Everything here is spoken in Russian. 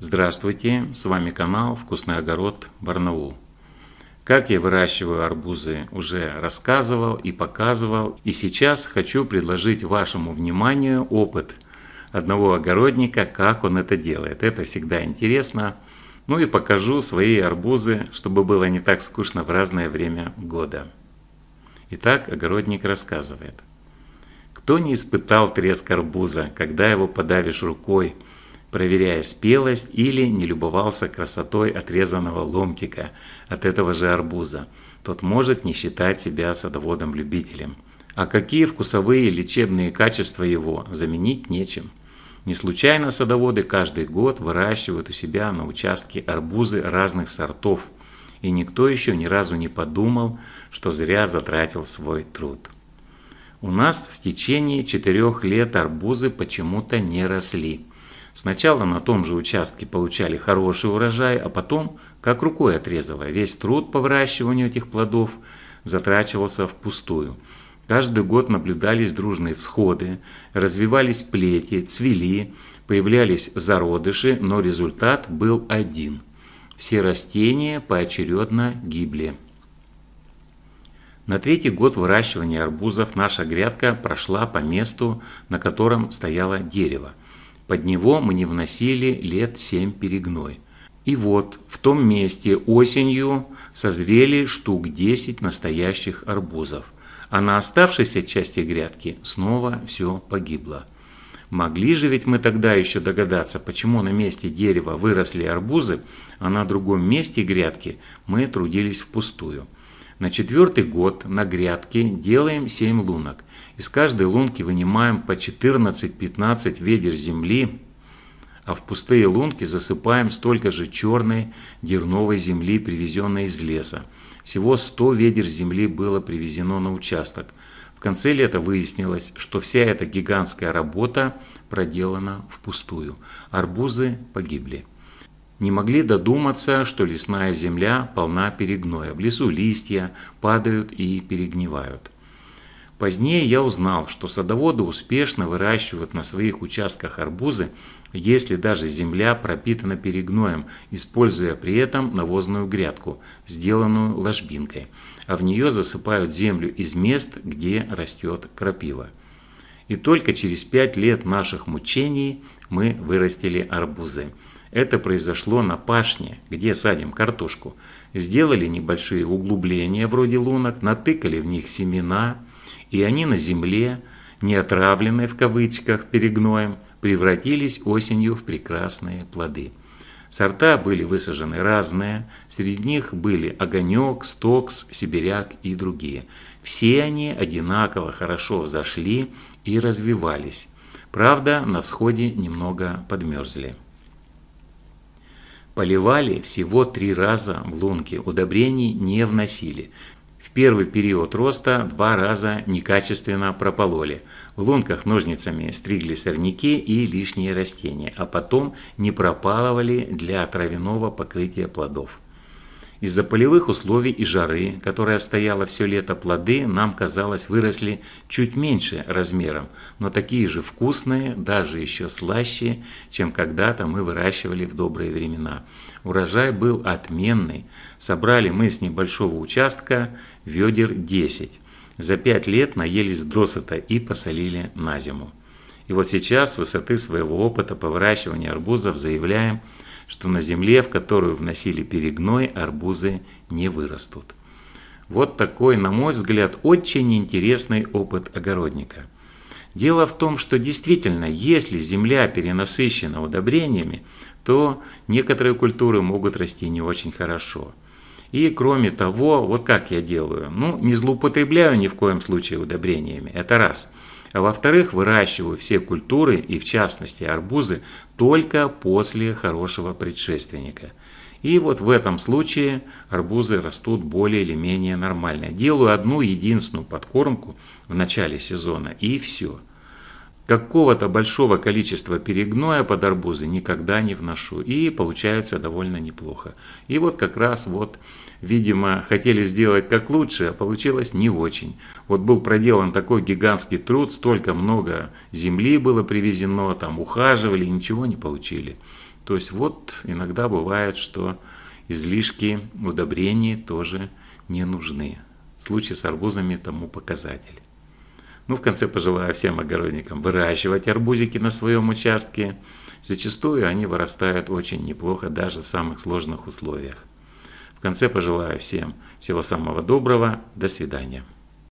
Здравствуйте, с вами канал «Вкусный огород Барнаул». Как я выращиваю арбузы, уже рассказывал и показывал. И сейчас хочу предложить вашему вниманию опыт одного огородника, как он это делает. Это всегда интересно. Ну и покажу свои арбузы, чтобы было не так скучно в разное время года. Итак, огородник рассказывает. Кто не испытал треск арбуза, когда его подавишь рукой – проверяя спелость или не любовался красотой отрезанного ломтика от этого же арбуза, тот может не считать себя садоводом-любителем. А какие вкусовые лечебные качества его заменить нечем. Не случайно садоводы каждый год выращивают у себя на участке арбузы разных сортов, и никто еще ни разу не подумал, что зря затратил свой труд. У нас в течение четырех лет арбузы почему-то не росли – Сначала на том же участке получали хороший урожай, а потом, как рукой отрезало, весь труд по выращиванию этих плодов затрачивался впустую. Каждый год наблюдались дружные всходы, развивались плети, цвели, появлялись зародыши, но результат был один. Все растения поочередно гибли. На третий год выращивания арбузов наша грядка прошла по месту, на котором стояло дерево – под него мы не вносили лет семь перегной. И вот в том месте осенью созрели штук 10 настоящих арбузов, а на оставшейся части грядки снова все погибло. Могли же ведь мы тогда еще догадаться, почему на месте дерева выросли арбузы, а на другом месте грядки мы трудились впустую. На четвертый год на грядке делаем 7 лунок. Из каждой лунки вынимаем по 14-15 ведер земли, а в пустые лунки засыпаем столько же черной дерновой земли, привезенной из леса. Всего 100 ведер земли было привезено на участок. В конце лета выяснилось, что вся эта гигантская работа проделана впустую. Арбузы погибли. Не могли додуматься, что лесная земля полна перегноя. В лесу листья падают и перегнивают. Позднее я узнал, что садоводы успешно выращивают на своих участках арбузы, если даже земля пропитана перегноем, используя при этом навозную грядку, сделанную ложбинкой, а в нее засыпают землю из мест, где растет крапива. И только через пять лет наших мучений мы вырастили арбузы – это произошло на пашне, где садим картошку. Сделали небольшие углубления вроде лунок, натыкали в них семена, и они на земле, не отравленные в кавычках перегноем, превратились осенью в прекрасные плоды. Сорта были высажены разные, среди них были огонек, стокс, сибиряк и другие. Все они одинаково хорошо взошли и развивались. Правда, на всходе немного подмерзли. Поливали всего три раза в лунке, удобрений не вносили. В первый период роста два раза некачественно пропололи. В лунках ножницами стригли сорняки и лишние растения, а потом не пропалывали для травяного покрытия плодов. Из-за полевых условий и жары, которая стояла все лето, плоды нам, казалось, выросли чуть меньше размером, но такие же вкусные, даже еще слаще, чем когда-то мы выращивали в добрые времена. Урожай был отменный. Собрали мы с небольшого участка ведер 10. За пять лет наелись досыта и посолили на зиму. И вот сейчас с высоты своего опыта по выращиванию арбузов заявляем – что на земле, в которую вносили перегной, арбузы не вырастут. Вот такой, на мой взгляд, очень интересный опыт огородника. Дело в том, что действительно, если земля перенасыщена удобрениями, то некоторые культуры могут расти не очень хорошо. И кроме того, вот как я делаю, ну не злоупотребляю ни в коем случае удобрениями, это раз – а во-вторых, выращиваю все культуры и в частности арбузы только после хорошего предшественника. И вот в этом случае арбузы растут более или менее нормально. Делаю одну единственную подкормку в начале сезона и все. Какого-то большого количества перегноя под арбузы никогда не вношу. И получается довольно неплохо. И вот как раз вот видимо, хотели сделать как лучше, а получилось не очень. Вот был проделан такой гигантский труд, столько много земли было привезено, там ухаживали, ничего не получили. То есть вот иногда бывает, что излишки удобрений тоже не нужны. Случай с арбузами тому показатель. Ну, в конце пожелаю всем огородникам выращивать арбузики на своем участке. Зачастую они вырастают очень неплохо даже в самых сложных условиях. В конце пожелаю всем всего самого доброго. До свидания.